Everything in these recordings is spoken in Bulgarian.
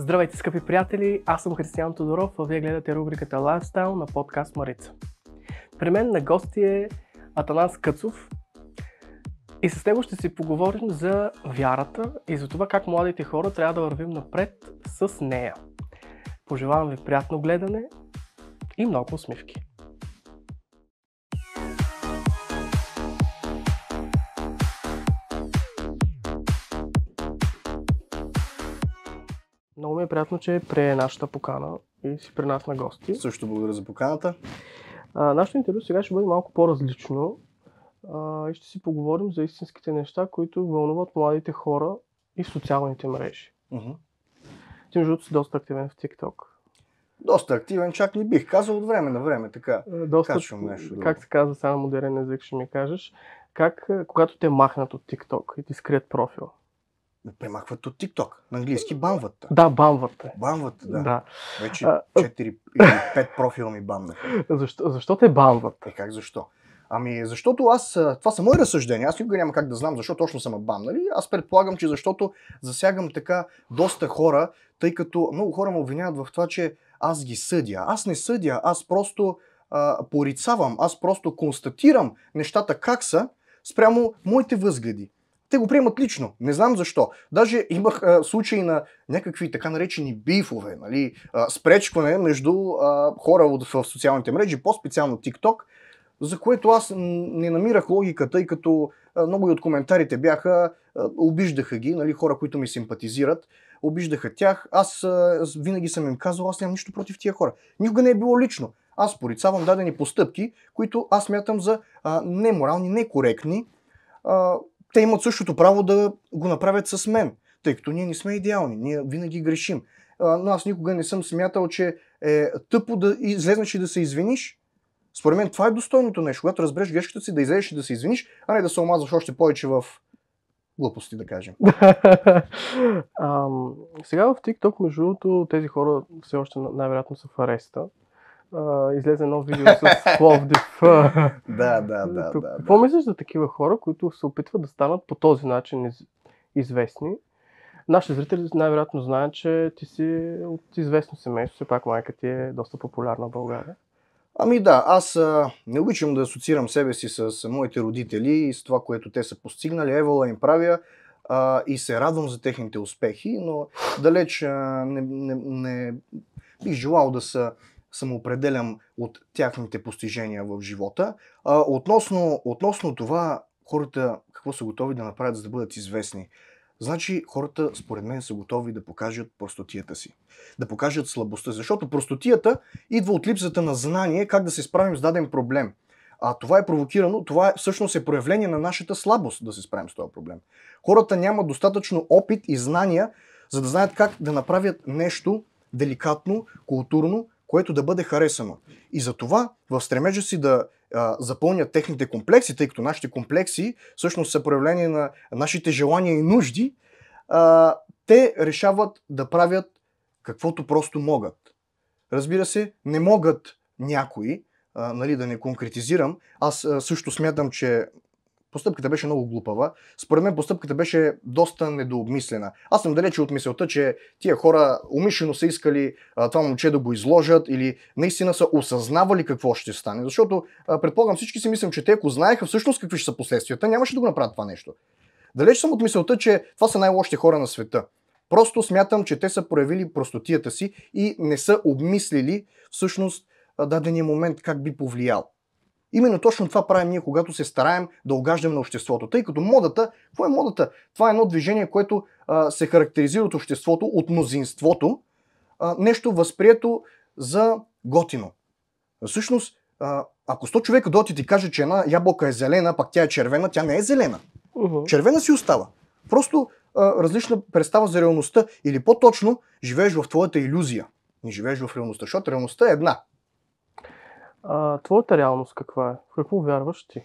Здравейте, скъпи приятели! Аз съм Християн Тодоров, а вие гледате рубриката Lifestyle на подкаст Марица. При мен на гости е Атанас Къцов и с него ще си поговорим за вярата и за това как младите хора трябва да вървим напред с нея. Пожелавам ви приятно гледане и много усмивки! Много ми е приятно, че прие нашата покана и си при нас на гости. Също благодаря за поканата. А, нашето интервю сега ще бъде малко по-различно а, и ще си поговорим за истинските неща, които вълнуват младите хора и в социалните мрежи. Uh-huh. Ти между другото си доста активен в TikTok. Доста активен, чак не бих казал от време на време, така доста, качвам нещо. Как се казва само на модерен език, ще ми кажеш. Как, когато те махнат от TikTok и ти скрият профила, Премахват от TikTok. На английски бамват. Да, бамват. Е. Бамват, да. да. Вече 4 или 5 профила ми баннаха. Защо, защо те бамват? Е, как защо? Ами, защото аз, това са мои разсъждения, аз никога няма как да знам защо точно съм баннали. Аз предполагам, че защото засягам така доста хора, тъй като много хора ме обвиняват в това, че аз ги съдя. Аз не съдя, аз просто а, порицавам, аз просто констатирам нещата как са спрямо моите възгледи те го приемат лично. Не знам защо. Даже имах а, случаи на някакви така наречени бифове, нали, а, спречкване между а, хора в, в социалните мрежи, по-специално TikTok, за което аз не намирах логика, тъй като а, много и от коментарите бяха, а, обиждаха ги, нали, хора, които ми симпатизират, обиждаха тях. Аз а, винаги съм им казал, аз нямам нищо против тия хора. Никога не е било лично. Аз порицавам дадени постъпки, които аз мятам за а, неморални, некоректни, а, те имат същото право да го направят с мен, тъй като ние не сме идеални, ние винаги грешим. А, но аз никога не съм смятал, че е тъпо да излезнеш и да се извиниш. Според мен това е достойното нещо, когато разбереш грешката си, да излезеш и да се извиниш, а не да се омазваш още повече в глупости, да кажем. а, сега в TikTok, между другото, тези хора все още най-вероятно са в ареста а, излезе едно видео с Пловдив. да, да, да. да, да какво да. мислиш за такива хора, които се опитват да станат по този начин из, известни? Нашите зрители най-вероятно знаят, че ти си от известно семейство, все пак майка ти е доста популярна в България. Ами да, аз а, не обичам да асоциирам себе си с, с моите родители и с това, което те са постигнали. Евола им правя а, и се радвам за техните успехи, но далеч а, не, не, не бих желал да са самоопределям от тяхните постижения в живота. А, относно, относно това, хората какво са готови да направят, за да бъдат известни. Значи хората, според мен, са готови да покажат простотията си. Да покажат слабостта. Защото простотията идва от липсата на знание как да се справим с даден проблем. А това е провокирано, това е, всъщност е проявление на нашата слабост да се справим с този проблем. Хората нямат достатъчно опит и знания, за да знаят как да направят нещо деликатно, културно, което да бъде харесано. И за това в стремежа си да а, запълнят техните комплекси, тъй като нашите комплекси всъщност са проявление на нашите желания и нужди, а, те решават да правят каквото просто могат. Разбира се, не могат някои, а, нали, да не конкретизирам. Аз а, също смятам, че Постъпката беше много глупава. Според мен постъпката беше доста недообмислена. Аз съм далече от мисълта, че тия хора умишлено са искали а, това момче да го изложат или наистина са осъзнавали какво ще стане. Защото а, предполагам всички си мислим, че те ако знаеха всъщност какви ще са последствията, нямаше да го направят това нещо. Далеч съм от мисълта, че това са най-лошите хора на света. Просто смятам, че те са проявили простотията си и не са обмислили всъщност дадения момент как би повлиял. Именно точно това правим ние, когато се стараем да огаждаме на обществото. Тъй като модата, какво е модата? Това е едно движение, което а, се характеризира от обществото, от мнозинството, а, нещо възприето за готино. Всъщност, а, ако 100 човека доти ти каже, че една ябълка е зелена, пак тя е червена, тя не е зелена. Uh-huh. Червена си остава. Просто а, различна представа за реалността или по-точно живееш в твоята иллюзия. Не живееш в реалността, защото реалността е една. А, твоята реалност каква е? В какво вярваш ти?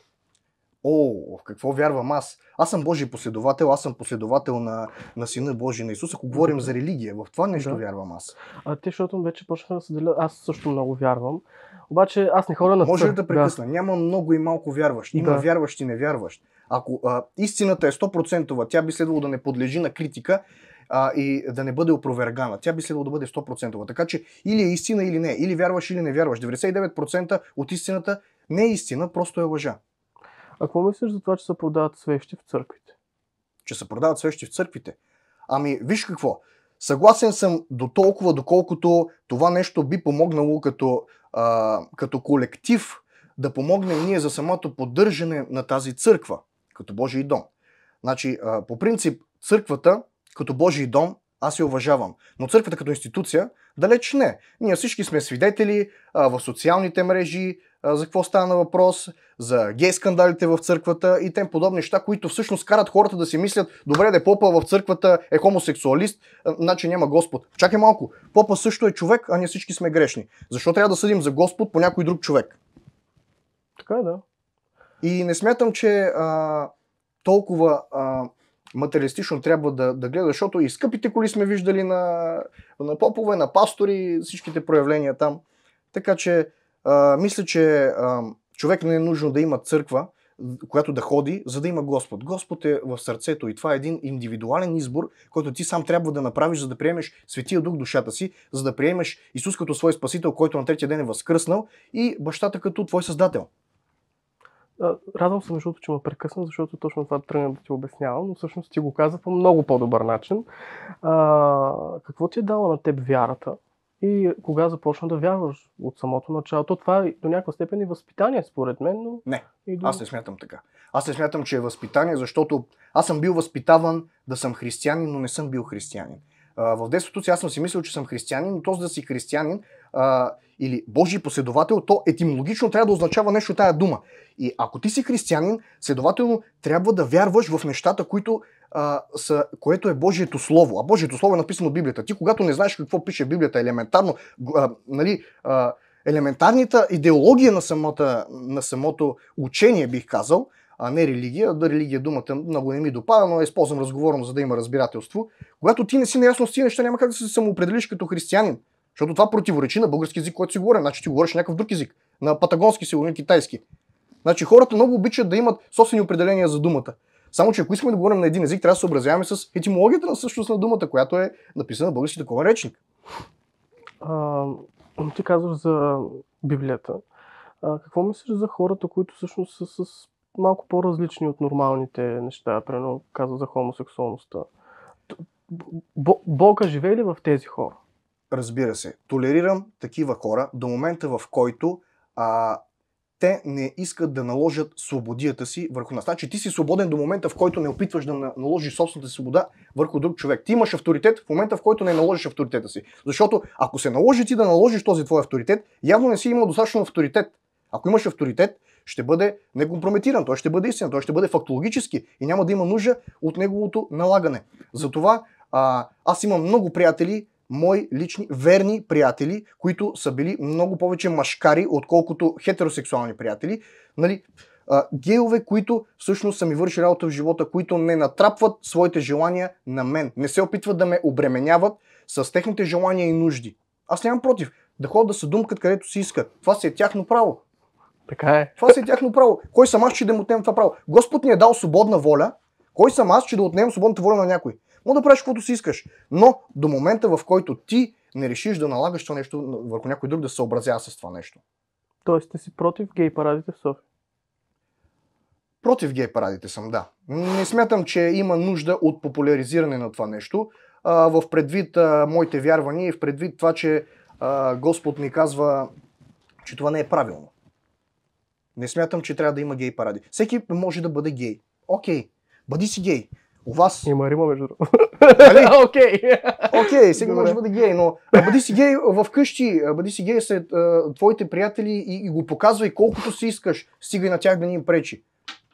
О, в какво вярвам аз? Аз съм Божий последовател, аз съм последовател на, на Сина Божий на Исус, ако говорим за религия. В това нещо да. вярвам аз. А ти, защото вече почнах да се деля, аз също много вярвам. Обаче аз не хора на Може ли да прекъсна? Да. Няма много и малко вярващ. Има да. вярващ и невярващ. Ако а, истината е 100%, тя би следвало да не подлежи на критика, а, и да не бъде опровергана. Тя би следвало да бъде 100%. Така че или е истина или не, или вярваш или не вярваш. 99% от истината не е истина, просто е лъжа. А какво мислиш за това, че се продават свещи в църквите? Че се продават свещи в църквите? Ами, виж какво. Съгласен съм до толкова, доколкото това нещо би помогнало като, а, като колектив да помогнем ние за самото поддържане на тази църква, като Божий дом. Значи, а, по принцип, църквата като Божий дом, аз я уважавам. Но църквата като институция, далеч не. Ние всички сме свидетели а, в социалните мрежи, а, за какво стана въпрос, за гей скандалите в църквата и тем подобни неща, които всъщност карат хората да си мислят, добре, де попа в църквата е хомосексуалист, значи няма Господ. Чакай малко, попа също е човек, а ние всички сме грешни. Защо трябва да съдим за Господ по някой друг човек? Така е, да. И не смятам, че а, толкова а, материалистично трябва да, да гледа, защото и скъпите коли сме виждали на, на попове, на пастори, всичките проявления там. Така че, а, мисля, че а, човек не е нужно да има църква, която да ходи, за да има Господ. Господ е в сърцето и това е един индивидуален избор, който ти сам трябва да направиш, за да приемеш Светия Дух душата си, за да приемеш Исус като свой Спасител, който на третия ден е възкръснал и бащата като твой Създател. Радвам се, между че ме прекъсна, защото точно това тръгна да ти обяснявам, но всъщност ти го каза по много по-добър начин. А, какво ти е дала на теб вярата и кога започна да вярваш от самото начало? То това е до някаква степен и възпитание, според мен. Но... Не, и до... аз не смятам така. Аз не смятам, че е възпитание, защото аз съм бил възпитаван да съм християнин, но не съм бил християнин. А, в детството си аз съм си мислил, че съм християнин, но този да си християнин а, или Божий последовател, то етимологично трябва да означава нещо тая дума. И ако ти си християнин, следователно трябва да вярваш в нещата, които а, са, което е Божието Слово. А Божието Слово е написано в Библията. Ти когато не знаеш какво пише в Библията елементарно, а, нали, а, елементарната идеология на, самата, на самото учение, бих казал, а не религия, да религия думата много не ми допада, но е използвам разговорно, за да има разбирателство. Когато ти не си наясно с тези неща, няма как да се самоопределиш като християнин. Защото това противоречи на български език, който си говоря. Значи ти говориш някакъв друг език. На патагонски сигурно китайски. Значи хората много обичат да имат собствени определения за думата. Само, че ако искаме да говорим на един език, трябва да се образяваме с етимологията на същност на думата, която е написана на български такова речник. А, ти казваш за Библията. А, какво мислиш за хората, които всъщност са с малко по-различни от нормалните неща? Примерно казва за хомосексуалността. Бога живее ли в тези хора? разбира се, толерирам такива хора до момента, в който а, те не искат да наложат свободията си върху нас. Значи ти си свободен до момента, в който не опитваш да наложиш собствената си свобода върху друг човек. Ти имаш авторитет в момента, в който не наложиш авторитета си. Защото ако се наложи ти да наложиш този твой авторитет, явно не си имал достатъчно авторитет. Ако имаш авторитет, ще бъде некомпрометиран, той ще бъде истина, той ще бъде фактологически и няма да има нужда от неговото налагане. Затова а, аз имам много приятели, мои лични верни приятели, които са били много повече машкари, отколкото хетеросексуални приятели. Нали? А, гейове, които всъщност са ми върши работа в живота, които не натрапват своите желания на мен. Не се опитват да ме обременяват с техните желания и нужди. Аз нямам против да ходят да се думкат където си искат. Това си е тяхно право. Така е. Това си е тяхно право. Кой съм аз, че да му отнем това право? Господ ни е дал свободна воля. Кой съм аз, че да отнем свободната воля на някой? Може да правиш каквото си искаш. Но до момента, в който ти не решиш да налагаш това нещо върху някой друг да се съобразява с това нещо. Тоест, ти си против гей парадите в София? Против гей парадите съм, да. Не смятам, че има нужда от популяризиране на това нещо. А, в предвид а, моите вярвания и в предвид това, че а, Господ ми казва, че това не е правилно. Не смятам, че трябва да има гей паради. Всеки може да бъде гей. Окей, бъди си гей. У вас... Има рима между другото. Нали? Окей. Окей, сега може да бъде гей, но бъди си гей вкъщи, бъди си гей сред твоите приятели и, и го показвай колкото си искаш, стигай на тях да ни им пречи.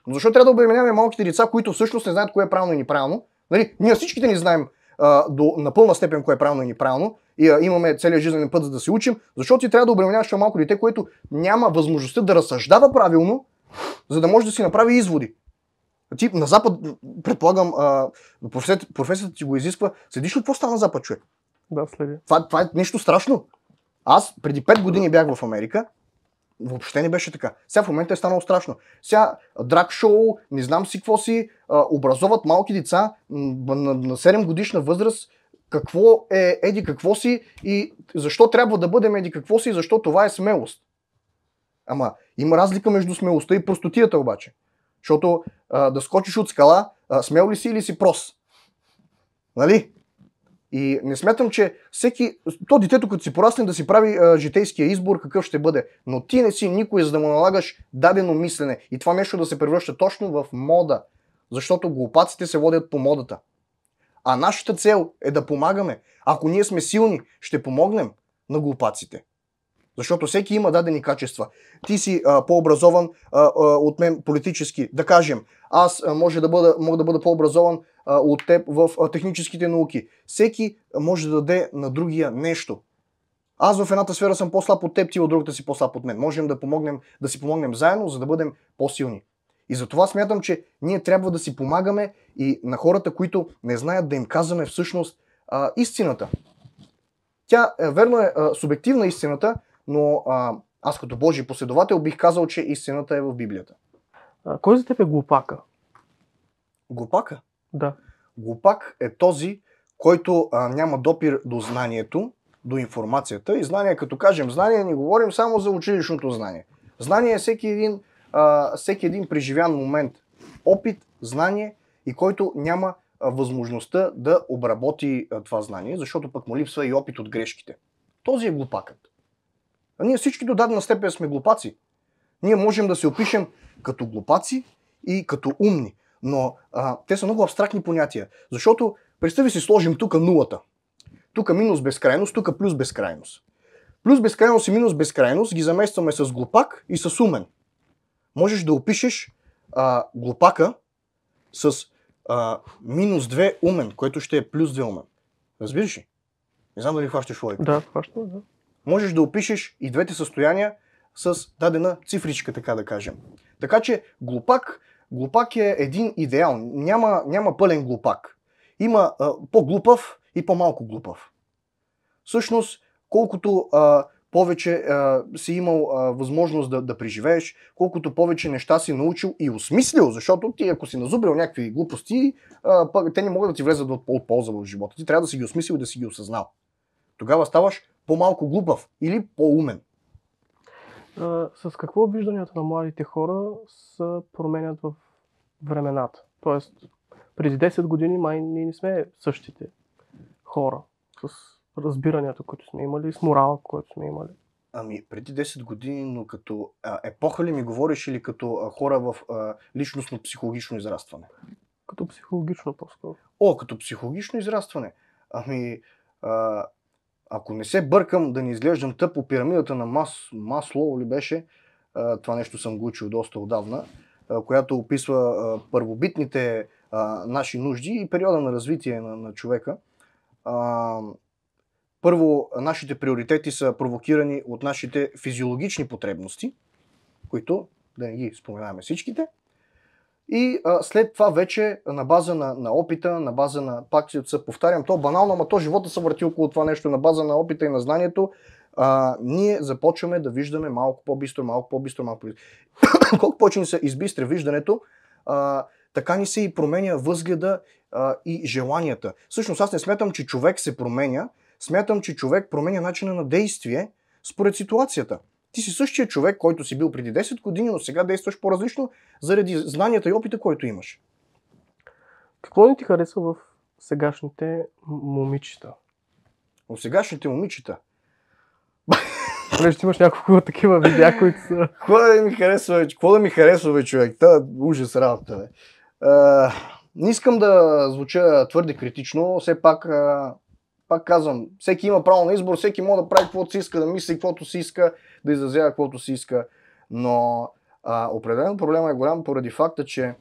Но защо трябва да обременяваме малките деца, които всъщност не знаят кое е правилно и неправилно? Нали, ние всичките ни знаем а, до, на пълна степен кое е правилно и неправилно и а, имаме целият жизнен път за да се учим, защото ти трябва да обременяваш малко дете, което няма възможността да разсъждава правилно, за да може да си направи изводи. Ти на Запад, предполагам, а, професията, ти го изисква. Следиш ли какво става на Запад, човек? Да, следи. Това, това е нещо страшно. Аз преди 5 години бях в Америка, въобще не беше така. Сега в момента е станало страшно. Сега драг шоу, не знам си какво си, а, образоват малки деца на, на 7 годишна възраст, какво е еди какво си и защо трябва да бъдем еди какво си и защо това е смелост. Ама има разлика между смелостта и простотията обаче. Защото а, да скочиш от скала, а, смел ли си или си прос? Нали? И не смятам, че всеки... То детето, като си порасне, да си прави а, житейския избор, какъв ще бъде. Но ти не си никой, за да му налагаш дадено мислене. И това нещо да се превръща точно в мода. Защото глупаците се водят по модата. А нашата цел е да помагаме. Ако ние сме силни, ще помогнем на глупаците. Защото всеки има дадени качества. Ти си по-образован от мен политически. Да кажем, аз може да бъда, мога да бъда по-образован от теб в техническите науки. Всеки може да даде на другия нещо. Аз в едната сфера съм по-слаб от теб, ти от другата си по-слаб от мен. Можем да, помогнем, да си помогнем заедно, за да бъдем по-силни. И затова смятам, че ние трябва да си помагаме и на хората, които не знаят да им казваме всъщност а, истината. Тя, е, верно е а, субективна истината, но а, аз като Божий последовател бих казал, че истината е в Библията. А, кой за теб е глупака? Глупака? Да. Глупак е този, който а, няма допир до знанието, до информацията. И знание, като кажем знание, не говорим само за училищното знание. Знание е всеки един, а, всеки един преживян момент. Опит, знание и който няма а, възможността да обработи а, това знание, защото пък му липсва и опит от грешките. Този е глупакът. А ние всички до дадена степен сме глупаци. Ние можем да се опишем като глупаци и като умни. Но а, те са много абстрактни понятия. Защото представи си сложим тук нулата. Тук минус безкрайност, тук плюс безкрайност. Плюс безкрайност и минус безкрайност ги заместваме с глупак и с умен. Можеш да опишеш а, глупака с а, минус 2 умен, което ще е плюс 2 умен. Разбираш ли? Не знам дали хващаш логика. Да, хващам, да можеш да опишеш и двете състояния с дадена цифричка, така да кажем. Така че глупак, глупак е един идеал. Няма, няма пълен глупак. Има а, по-глупав и по-малко глупав. Всъщност, колкото а, повече а, си имал а, възможност да, да преживееш, колкото повече неща си научил и осмислил, защото ти ако си назубрил някакви глупости, а, те не могат да ти влезат от, от полза в живота. Ти трябва да си ги осмислил и да си ги осъзнал. Тогава ставаш по-малко глупав или по-умен? А, с какво вижданията на младите хора се променят в времената? Тоест, преди 10 години май ние не сме същите хора с разбиранията, които сме имали, с морала, който сме имали. Ами, преди 10 години, но като а, епоха ли ми говориш или като а, хора в а, личностно психологично израстване? Като психологично по-скоро. О, като психологично израстване. Ами, а, ако не се бъркам да не изглеждам тъпо, пирамидата на Мас, Масло, ли беше, това нещо съм го учил доста отдавна, която описва първобитните наши нужди и периода на развитие на, на човека. първо, нашите приоритети са провокирани от нашите физиологични потребности, които, да не ги споменаваме всичките, и а, след това вече на база на, на опита, на база на, пак си отца, повтарям, то банално, ама то живота се върти около това нещо, на база на опита и на знанието, а, ние започваме да виждаме малко по-бистро, малко по-бистро, малко по-бистро. Колко повече ни се избистре виждането, а, така ни се и променя възгледа а, и желанията. Всъщност аз не смятам, че човек се променя, смятам, че човек променя начина на действие според ситуацията. Ти си същия човек, който си бил преди 10 години, но сега действаш по-различно заради знанията и опита, който имаш. Какво не ти харесва в сегашните момичета? В сегашните момичета? Понеже имаш няколко такива видеа, които са... Какво да ми харесва, бе? Какво да ми харесва, бе, човек? Та ужас работа, бе. не искам да звуча твърде критично, все пак пак казвам, всеки има право на избор, всеки може да прави каквото си иска, да мисли каквото си иска, да изразява каквото си иска. Но а, определено проблема е голям поради факта, че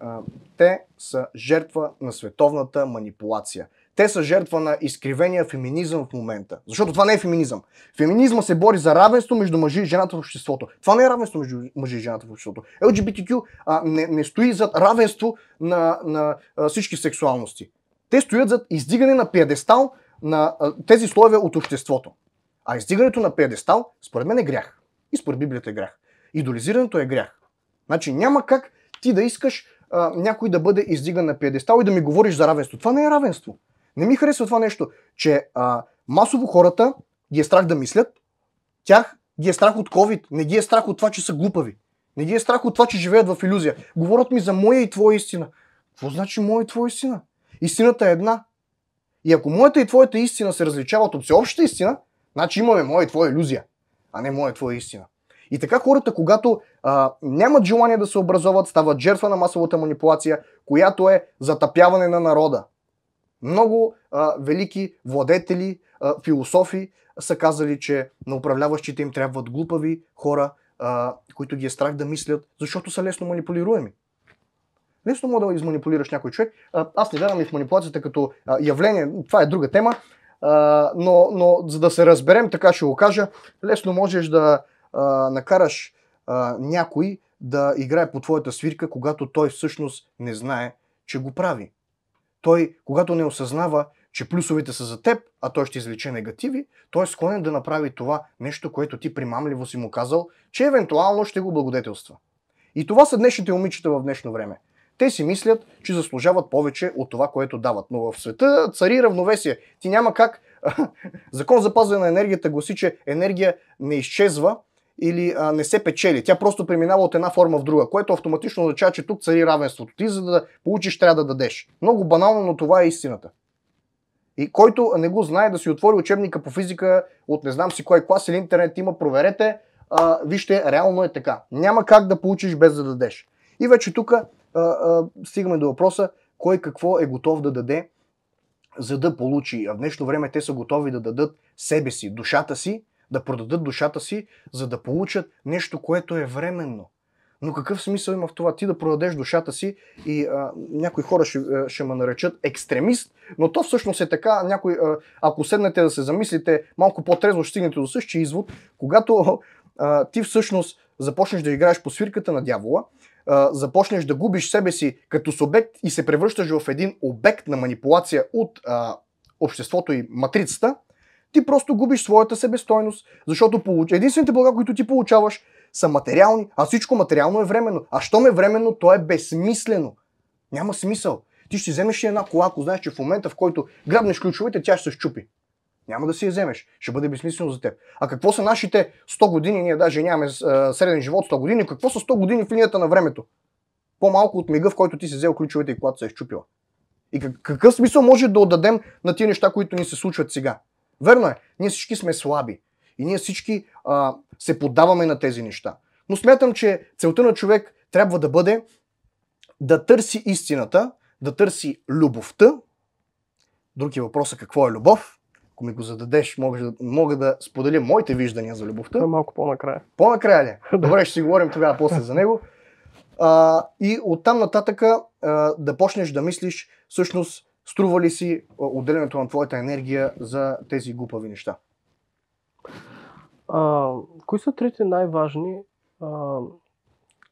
а, те са жертва на световната манипулация. Те са жертва на изкривения феминизъм в момента. Защото това не е феминизъм. Феминизма се бори за равенство между мъжи и жената в обществото. Това не е равенство между мъжи и жената в обществото. LGBTQ а, не, не стои зад равенство на, на а, всички сексуалности. Те стоят зад издигане на пиедестал на тези слоеве от обществото. А издигането на пиедестал, според мен е грях. И според Библията е грях. Идолизирането е грях. Значи няма как ти да искаш а, някой да бъде издиган на пиедестал и да ми говориш за равенство. Това не е равенство. Не ми харесва това нещо, че а, масово хората ги е страх да мислят, тях ги е страх от COVID, не ги е страх от това, че са глупави. Не ги е страх от това, че живеят в иллюзия. Говорят ми за моя и твоя истина. Какво значи моя и твоя истина? Истината е една. И ако моята и твоята истина се различават от всеобщата истина, значи имаме моя и твоя иллюзия, а не моя и твоя истина. И така хората, когато а, нямат желание да се образоват, стават жертва на масовата манипулация, която е затъпяване на народа. Много а, велики владетели, а, философи са казали, че на управляващите им трябват глупави хора, а, които ги е страх да мислят, защото са лесно манипулируеми. Лесно е мога да изманипулираш някой човек. Аз не вярвам и в манипулацията като явление, това е друга тема, но, но за да се разберем, така ще го кажа, лесно можеш да накараш някой да играе по твоята свирка, когато той всъщност не знае, че го прави. Той, когато не осъзнава, че плюсовете са за теб, а той ще извлече негативи, той е склонен да направи това нещо, което ти примамливо си му казал, че евентуално ще го благодетелства. И това са днешните момичета в днешно време те си мислят, че заслужават повече от това, което дават. Но в света цари равновесие. Ти няма как. Закон за пазване на енергията гласи, че енергия не изчезва или а, не се печели. Тя просто преминава от една форма в друга, което автоматично означава, че тук цари равенството. Ти за да получиш трябва да дадеш. Много банално, но това е истината. И който не го знае да си отвори учебника по физика от не знам си кой клас или интернет има, проверете. А, вижте, реално е така. Няма как да получиш без да дадеш. И вече тук стигаме до въпроса кой какво е готов да даде, за да получи. А в днешно време те са готови да дадат себе си, душата си, да продадат душата си, за да получат нещо, което е временно. Но какъв смисъл има в това? Ти да продадеш душата си и а, някои хора ще, ще ме наречат екстремист, но то всъщност е така. Някой, а, ако седнете да се замислите, малко по-трезво ще стигнете до същия извод, когато а, ти всъщност започнеш да играеш по свирката на дявола, а, започнеш да губиш себе си като субект и се превръщаш в един обект на манипулация от а, обществото и матрицата, ти просто губиш своята себестойност, защото получ... единствените блага, които ти получаваш, са материални, а всичко материално е временно. А щом е временно, то е безсмислено. Няма смисъл. Ти ще вземеш една кола, ако знаеш, че в момента, в който грабнеш ключовете, тя ще се щупи. Няма да си я вземеш. Ще бъде безсмислено за теб. А какво са нашите 100 години? Ние даже нямаме среден живот 100 години. Какво са 100 години в линията на времето? По-малко от мига, в който ти си взел ключовете и когато се е щупила. И какъв смисъл може да отдадем на тия неща, които ни се случват сега? Верно е, ние всички сме слаби. И ние всички а, се поддаваме на тези неща. Но смятам, че целта на човек трябва да бъде да търси истината, да търси любовта. Други въпрос е какво е любов. Ако ми го зададеш, мога да, мога да споделя моите виждания за любовта. Това е малко по-накрая. По-накрая ли? Добре, ще си говорим тогава после за него. А, и оттам нататък а, да почнеш да мислиш всъщност струва ли си отделянето на твоята енергия за тези глупави неща. А, кои са трите най-важни? А,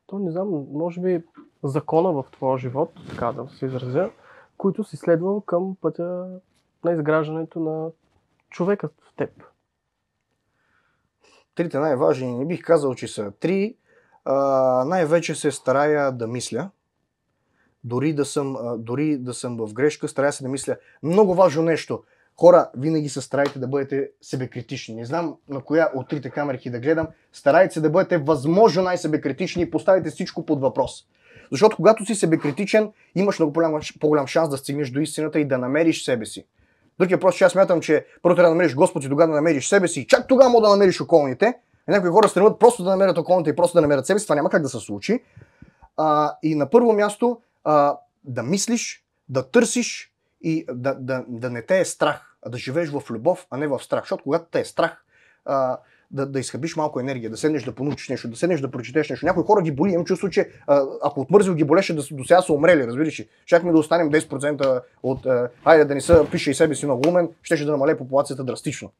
то не знам, може би закона в твоя живот, така да се изразя, които си следвал към пътя на изграждането на човекът в теб? Трите най-важни не бих казал, че са три. А, най-вече се старая да мисля. Дори да, съм, а, дори да съм в грешка, старая се да мисля. Много важно нещо. Хора, винаги се старайте да бъдете себекритични. Не знам на коя от трите камерки да гледам. Старайте се да бъдете възможно най-себекритични и поставите всичко под въпрос. Защото когато си себекритичен, имаш много по-голям шанс да стигнеш до истината и да намериш себе си. Друг въпрос, че аз смятам, че първо трябва да намериш Господ и тогава да намериш себе си. И чак тогава мога да намериш околните. И някои хора стремат просто да намерят околните и просто да намерят себе си. Това няма как да се случи. А, и на първо място а, да мислиш, да търсиш и да, да, да не те е страх, а да живееш в любов, а не в страх. Защото когато те е страх, а, да, да изхъбиш малко енергия, да седнеш да понучиш нещо, да седнеш да прочетеш нещо. Някои хора ги боли, имам чувство, че ако отмързил ги болеше, да, до сега са умрели, разбираш ли. Щяхме да останем 10% от, а, айде да не са, пише и себе си много умен, щеше да намалее популацията драстично.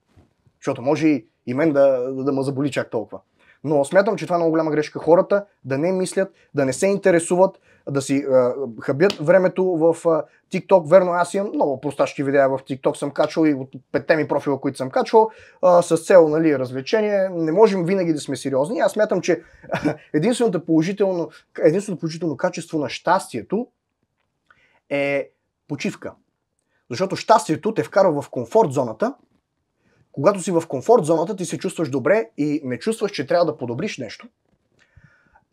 Защото може и, и мен да, да, да ме заболи чак толкова. Но смятам, че това е много голяма грешка. Хората да не мислят, да не се интересуват, да си е, хабят времето в е, TikTok. Верно, аз имам много просташки видеа в TikTok, съм качвал и от петте ми профила, които съм качвал, е, с цел нали, развлечение. Не можем винаги да сме сериозни. Аз смятам, че единственото положително, единственото положително качество на щастието е почивка. Защото щастието те вкарва в комфорт зоната, когато си в комфорт зоната, ти се чувстваш добре и не чувстваш, че трябва да подобриш нещо.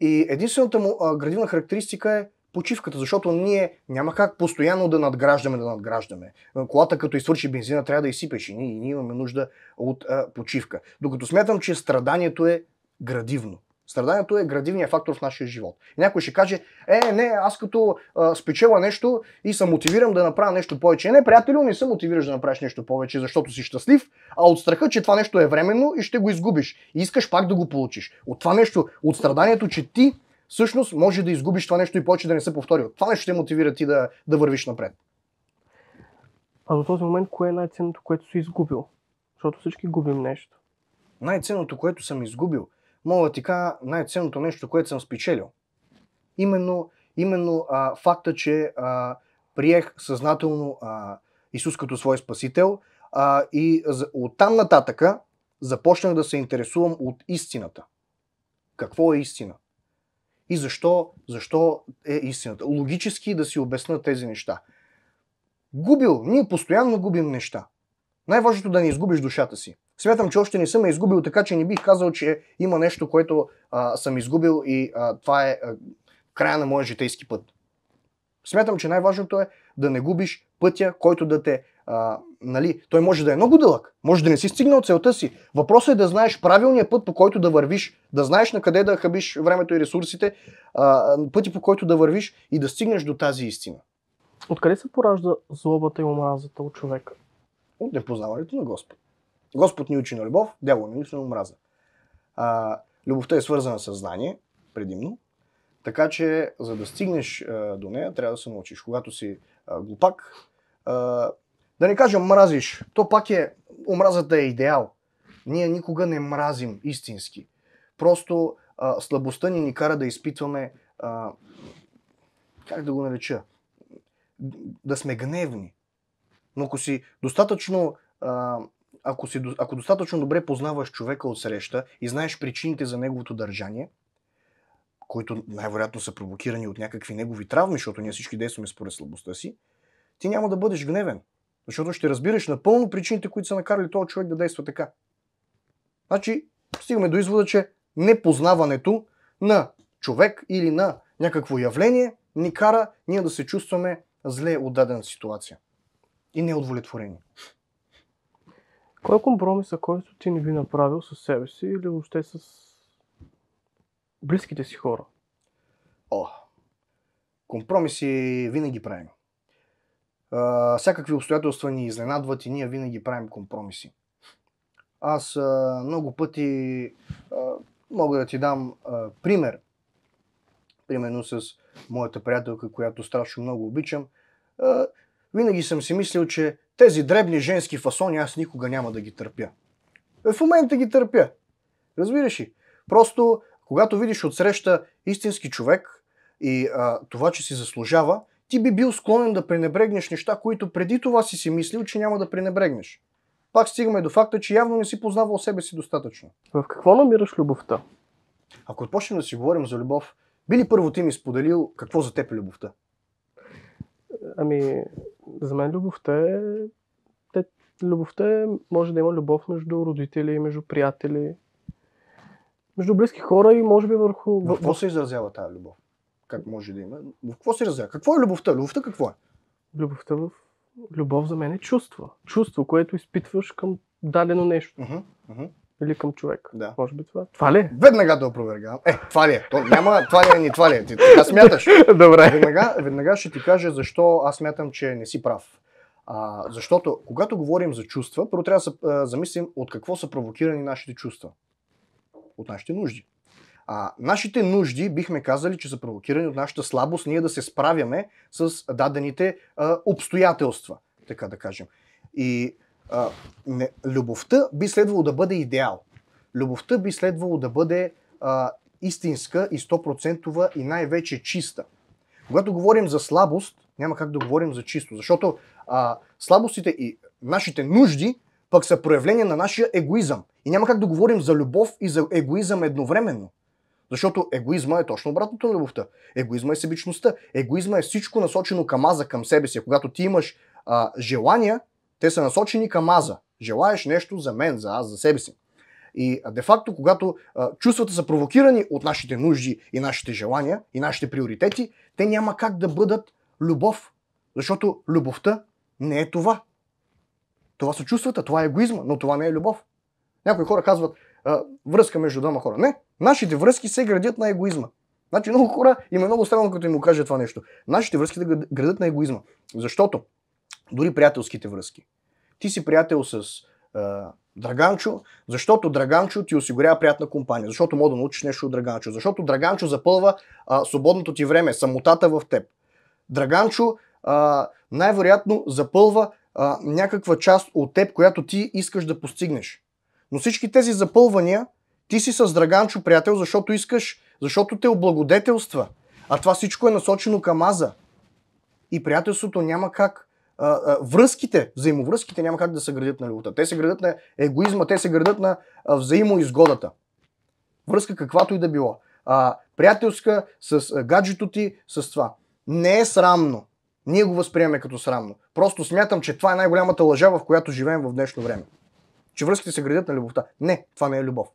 И единствената му градивна характеристика е почивката, защото ние няма как постоянно да надграждаме, да надграждаме. Колата като изсвърши бензина трябва да изсипеш и ние, и ние имаме нужда от а, почивка. Докато смятам, че страданието е градивно. Страданието е градивният фактор в нашия живот. И някой ще каже, е, не, аз като а, спечела нещо и съм мотивирам да направя нещо повече. Не, приятелю, не се мотивираш да направиш нещо повече, защото си щастлив, а от страха, че това нещо е временно и ще го изгубиш. И искаш пак да го получиш. От това нещо, от страданието, че ти всъщност може да изгубиш това нещо и повече да не се повтори. От това нещо ще мотивира ти да, да вървиш напред. А до този момент, кое е най-ценното, което си изгубил? Защото всички губим нещо. Най-ценното, което съм изгубил – мога да ти кажа най-ценното нещо, което съм спечелил. Именно, именно а, факта, че а, приех съзнателно а, Исус като свой спасител а, и оттам нататъка започнах да се интересувам от истината. Какво е истина? И защо, защо е истината? Логически да си обясна тези неща. Губил, ние постоянно губим неща. Най-важното е да не изгубиш душата си. Смятам, че още не съм изгубил, така че не бих казал, че има нещо, което а, съм изгубил и а, това е а, края на моя житейски път. Смятам, че най-важното е да не губиш пътя, който да те... А, нали, той може да е много дълъг, може да не си стигнал целта си. Въпросът е да знаеш правилния път, по който да вървиш, да знаеш на къде да хабиш времето и ресурсите, а, пъти по който да вървиш и да стигнеш до тази истина. Откъде се поражда злобата и омразата от човека? От непознаването на Господ. Господ ни учи на любов, дявол ни учи на омраза. А, любовта е свързана с знание, предимно, така че за да стигнеш а, до нея, трябва да се научиш. Когато си а, глупак, а, да не кажа мразиш, то пак е, омразата е идеал. Ние никога не мразим истински. Просто а, слабостта ни ни кара да изпитваме, а, как да го нареча, да сме гневни. Но ако си достатъчно а, ако, си, ако достатъчно добре познаваш човека от среща и знаеш причините за неговото държание, които най-вероятно са провокирани от някакви негови травми, защото ние всички действаме според слабостта си, ти няма да бъдеш гневен. Защото ще разбираш напълно причините, които са накарали този човек да действа така. Значи, стигаме до извода, че непознаването на човек или на някакво явление ни кара ние да се чувстваме зле от дадена ситуация и неудовлетворени. Кой е компромиса, който ти не би направил със себе си или въобще с близките си хора? О, компромиси винаги правим. А, всякакви обстоятелства ни изненадват и ние винаги правим компромиси. Аз а, много пъти а, мога да ти дам а, пример. Примерно с моята приятелка, която страшно много обичам. А, винаги съм си мислил, че тези дребни женски фасони аз никога няма да ги търпя. Е, в момента ги търпя. Разбираш ли? Просто, когато видиш отсреща истински човек и а, това, че си заслужава, ти би бил склонен да пренебрегнеш неща, които преди това си си мислил, че няма да пренебрегнеш. Пак стигаме до факта, че явно не си познавал себе си достатъчно. В какво намираш любовта? Ако почнем да си говорим за любов, би ли първо ти ми споделил какво за теб е любовта? Ами, за мен любовта е... Те, любовта е... Може да има любов между родители, между приятели, между близки хора и може би върху... В какво се изразява тази любов? Как може да има? В какво се изразява? Какво е любовта? Любовта какво е? Любовта в... Любов за мен е чувство. Чувство, което изпитваш към дадено нещо. Uh-huh, uh-huh. Или към човек. Да. Може би това. Това ли е? Веднага да опровергавам. Е, това ли е? То, няма, това ли е, ни, това ли е. Ти така смяташ. Добре. Веднага, веднага ще ти кажа защо аз смятам, че не си прав. А, защото, когато говорим за чувства, първо трябва да се замислим от какво са провокирани нашите чувства. От нашите нужди. А, нашите нужди бихме казали, че са провокирани от нашата слабост ние да се справяме с дадените а, обстоятелства, така да кажем. И не, любовта би следвало да бъде идеал. Любовта би следвало да бъде а, истинска и 100% и най-вече чиста. Когато говорим за слабост, няма как да говорим за чисто, защото а, слабостите и нашите нужди пък са проявление на нашия егоизъм. И няма как да говорим за любов и за егоизъм едновременно. Защото егоизма е точно обратното на любовта. Егоизма е себичността. Егоизма е всичко насочено към аза, към себе си. Когато ти имаш а, желания, те са насочени към аза. Желаеш нещо за мен, за аз, за себе си. И де-факто, когато а, чувствата са провокирани от нашите нужди и нашите желания и нашите приоритети, те няма как да бъдат любов. Защото любовта не е това. Това са чувствата, това е егоизма, но това не е любов. Някои хора казват а, връзка между двама хора. Не, нашите връзки се градят на егоизма. Значи много хора има много странно, като им го кажа това нещо. Нашите връзки да градат на егоизма. Защото дори приятелските връзки. Ти си приятел с а, Драганчо, защото Драганчо ти осигурява приятна компания, защото мога да научиш нещо от Драганчо, защото Драганчо запълва а, свободното ти време, самотата в теб. Драганчо най-вероятно запълва а, някаква част от теб, която ти искаш да постигнеш. Но всички тези запълвания ти си с Драганчо приятел, защото искаш, защото те облагодетелства. А това всичко е насочено към Аза. И приятелството няма как а, а, връзките, взаимовръзките няма как да се градят на любовта. Те се градят на егоизма, те се градят на а, взаимоизгодата. Връзка каквато и да било. А, приятелска, с а, гаджето ти, с това. Не е срамно. Ние го възприемаме като срамно. Просто смятам, че това е най-голямата лъжа, в която живеем в днешно време. Че връзките се градят на любовта. Не, това не е любов.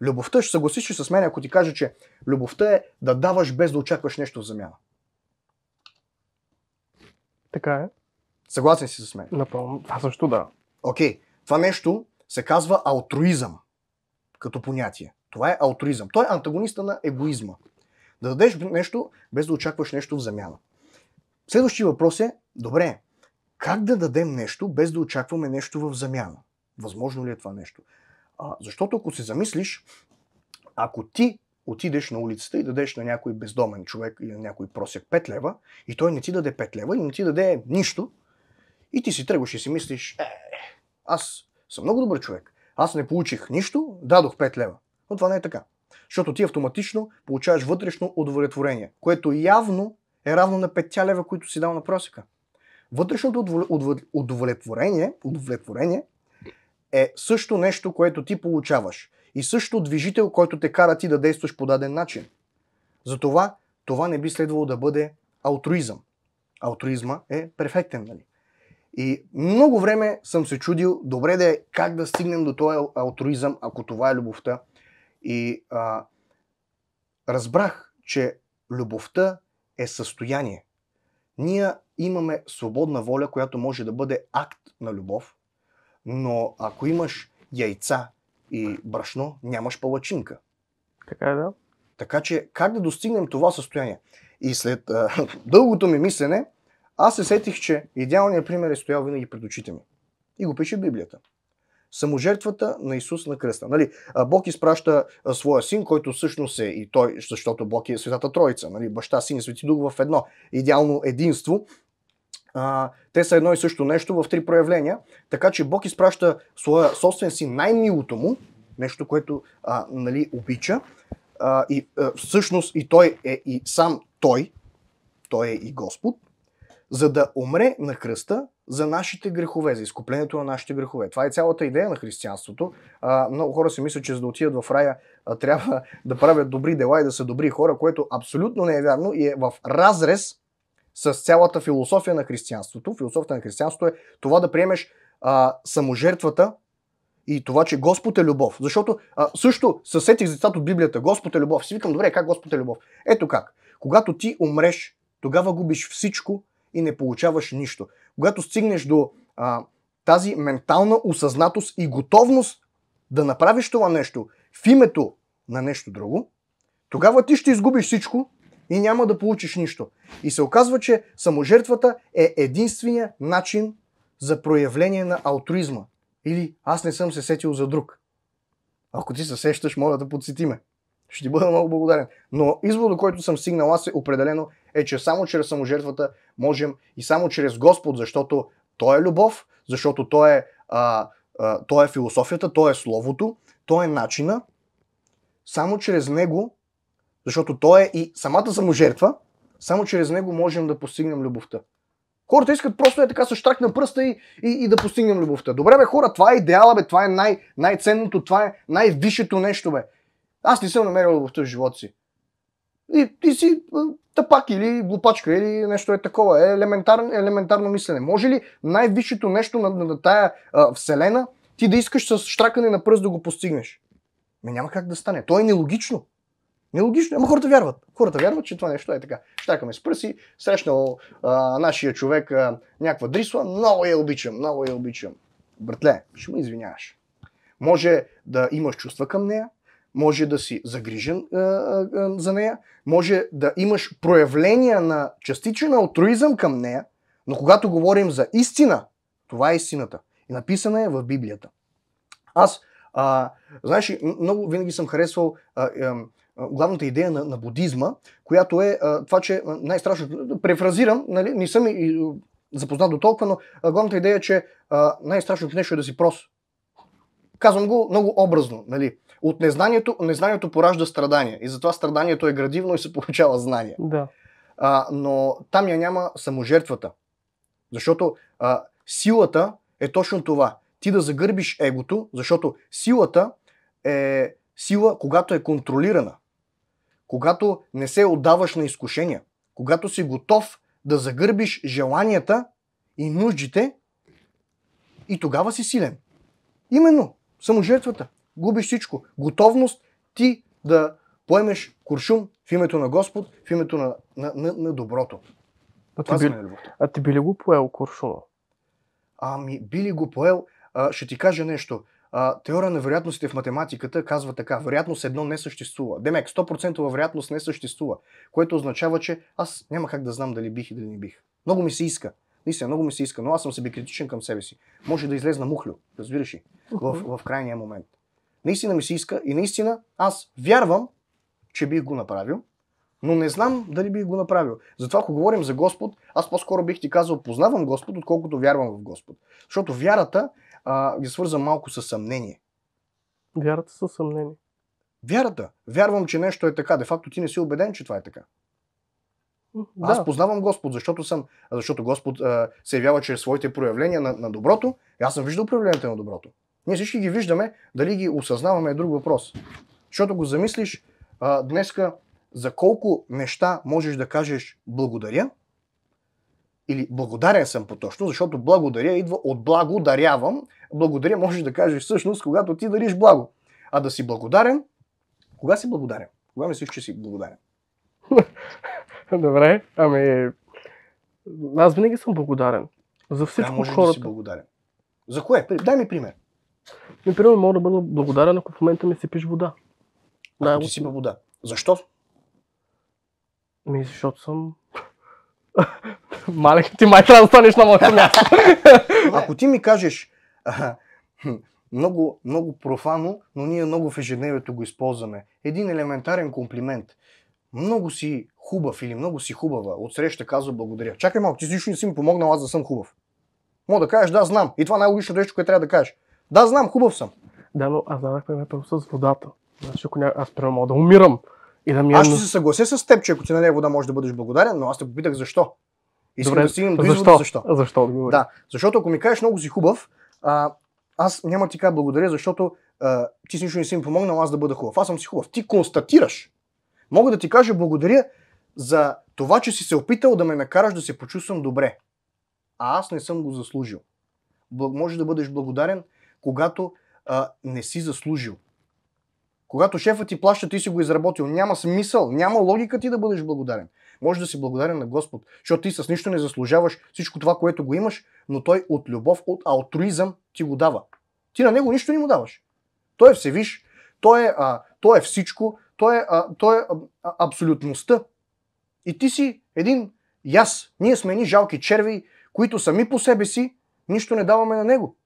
Любовта, ще съгласиш с мен, ако ти кажа, че любовта е да даваш без да очакваш нещо в замяна. Така е. Съгласен си с мен? Напълно. Това също да. Окей. Okay. Това нещо се казва алтруизъм като понятие. Това е алтруизъм. Той е антагониста на егоизма. Да дадеш нещо, без да очакваш нещо в замяна. Следващия въпрос е, добре, как да дадем нещо, без да очакваме нещо в замяна? Възможно ли е това нещо? А, защото ако се замислиш, ако ти отидеш на улицата и дадеш на някой бездомен човек или на някой просяк 5 лева и той не ти даде 5 лева и не ти даде нищо, и ти си тръгваш и си мислиш, е, аз съм много добър човек. Аз не получих нищо, дадох 5 лева. Но това не е така. Защото ти автоматично получаваш вътрешно удовлетворение, което явно е равно на 5 лева, които си дал на просека. Вътрешното удовлетворение, удовлетворение е също нещо, което ти получаваш. И също движител, който те кара ти да действаш по даден начин. Затова това не би следвало да бъде алтруизъм. Алтруизма е перфектен, нали? И много време съм се чудил, добре да е, как да стигнем до този алтруизъм, ако това е любовта. И а, разбрах, че любовта е състояние. Ние имаме свободна воля, която може да бъде акт на любов, но ако имаш яйца и брашно, нямаш палачинка. Така е, да. Така че как да достигнем това състояние? И след а, дългото ми мислене, аз се сетих, че идеалният пример е стоял винаги пред очите ми. И го пише Библията. Саможертвата на Исус на кръста. Нали, Бог изпраща своя син, който всъщност е и той, защото Бог е Святата Троица. Нали, баща, син и Свети Дух в едно. Идеално единство. А, те са едно и също нещо в три проявления. Така че Бог изпраща своя собствен син, най-милото му, нещо, което а, нали, обича. А, и а, всъщност и той е и сам той, той е и Господ за да умре на кръста за нашите грехове, за изкуплението на нашите грехове. Това е цялата идея на християнството. А, много хора си мислят, че за да отидат в рая а, трябва да правят добри дела и да са добри хора, което абсолютно не е вярно и е в разрез с цялата философия на християнството. Философията на християнството е това да приемеш а, саможертвата и това, че Господ е любов. Защото а, също съсетих за децата от Библията. Господ е любов. Си викам, добре, как Господ е любов? Ето как. Когато ти умреш, тогава губиш всичко, и не получаваш нищо. Когато стигнеш до а, тази ментална осъзнатост и готовност да направиш това нещо в името на нещо друго, тогава ти ще изгубиш всичко и няма да получиш нищо. И се оказва, че саможертвата е единствения начин за проявление на алтруизма. Или аз не съм се сетил за друг. Ако ти се сещаш, моля да подсетиме. Ще ти бъда много благодарен. Но извода, който съм стигнал аз е определено е, че само чрез саможертвата можем и само чрез Господ, защото Той е любов, защото Той е, а, а, той е философията, Той е Словото, Той е начина. Само чрез Него, защото Той е и самата саможертва, само чрез Него можем да постигнем любовта. Хората искат просто е така с штрак на пръста и, и, и да постигнем любовта. Добре бе хора, това е идеала бе, това е най- най-ценното, това е най-висшето нещо бе. Аз не съм намерил любовта в живота си. И ти си тъпак или глупачка или нещо е такова. Е елементарно, елементарно мислене. Може ли най-висшето нещо на, на, на тая а, вселена ти да искаш с штракане на пръст да го постигнеш? Ме няма как да стане. То е нелогично. Нелогично. Ама хората вярват. Хората вярват, че това нещо е така. Штракаме с пръси, срещнал а, нашия човек а, някаква дрисла, много я обичам, много я обичам. Братле, ще му извиняваш. Може да имаш чувства към нея, може да си загрижен а, а, а, за нея, може да имаш проявления на частичен алтруизъм към нея, но когато говорим за истина, това е истината. И написана е в Библията. Аз, а, знаеш, много винаги съм харесвал а, а, главната идея на, на будизма, която е а, това, че най-страшното, префразирам, нали, не съм и, и, запознат до толкова, но а, главната идея е, че а, най-страшното нещо е да си прост. Казвам го много образно, нали? От незнанието, незнанието поражда страдания. И затова страданието е градивно и се получава знание. Да. А, но там я няма саможертвата. Защото а, силата е точно това. Ти да загърбиш егото, защото силата е сила, когато е контролирана. Когато не се отдаваш на изкушения. Когато си готов да загърбиш желанията и нуждите и тогава си силен. Именно саможертвата губиш всичко. Готовност ти да поемеш куршум в името на Господ, в името на, на, на, на доброто. А ти, би, е а ти би ли го поел куршума? Ами, би ли го поел? А, ще ти кажа нещо. А, теория на вероятностите в математиката казва така. Вероятност едно не съществува. Демек, 100% вероятност не съществува. Което означава, че аз няма как да знам дали бих и дали не бих. Много ми се иска. Наистина, много ми се иска, но аз съм критичен към себе си. Може да излезна мухлю, разбираш ли, в, в крайния момент. Наистина ми се иска и наистина аз вярвам, че бих го направил, но не знам дали бих го направил. Затова, ако говорим за Господ, аз по-скоро бих ти казал, познавам Господ, отколкото вярвам в Господ. Защото вярата а, я свърза малко със съмнение. Вярата със съмнение. Вярата. Вярвам, че нещо е така. Де факто ти не си убеден, че това е така. Да. Аз познавам Господ, защото, съм, защото Господ а, се явява чрез своите проявления на, на доброто. И аз съм виждал проявленията на доброто. Ние всички ги виждаме, дали ги осъзнаваме е друг въпрос. Защото го замислиш а, днеска за колко неща можеш да кажеш благодаря или благодарен съм по-точно, защото благодаря идва от благодарявам. Благодаря можеш да кажеш всъщност, когато ти дариш благо. А да си благодарен, кога си благодарен? Кога мислиш, че си благодарен? Добре, ами аз винаги съм благодарен. За всичко да, може хората. Да си благодарен. За кое? Дай ми пример. Например, мога да бъда благодарен, ако в момента ми се пиш вода. Да, ако ти сипа вода. Защо? Ми, защото съм... Малек, ти май трябва да станеш на моето място. ако ти ми кажеш много, много профано, но ние много в ежедневието го използваме. Един елементарен комплимент. Много си хубав или много си хубава. Отсреща казва благодаря. Чакай малко, ти нищо не си ми помогнал аз да съм хубав. Мога да кажеш, да, знам. И това е най-логичното нещо, което трябва да кажеш. Да, знам, хубав съм. Да, но аз задах е просто с водата. Значи, ако ня... аз прямо мога да умирам. И да ми е аз ще се съглася с теб, че ако ти нея вода, може да бъдеш благодарен, но аз те попитах защо. Искам Добре, да стигнем до извода защо. Защо? Защо? Да, защото ако ми кажеш много си хубав, а, аз няма ти кажа благодаря, защото а, ти си нищо не си ми помогнал аз да бъда хубав. Аз съм си хубав. Ти констатираш. Мога да ти кажа благодаря за това, че си се опитал да ме накараш да се почувствам добре. А аз не съм го заслужил. Бл- Може да бъдеш благодарен когато а, не си заслужил. Когато шефът ти плаща, ти си го изработил. Няма смисъл, няма логика ти да бъдеш благодарен. Може да си благодарен на Господ, защото ти с нищо не заслужаваш всичко това, което го имаш, но той от любов, от алтруизъм ти го дава. Ти на него нищо не му даваш. Той е всевиш, той е, а, той е всичко, той е, а, той е а, абсолютността. И ти си един яс. Ние сме ни жалки черви, които сами по себе си нищо не даваме на него.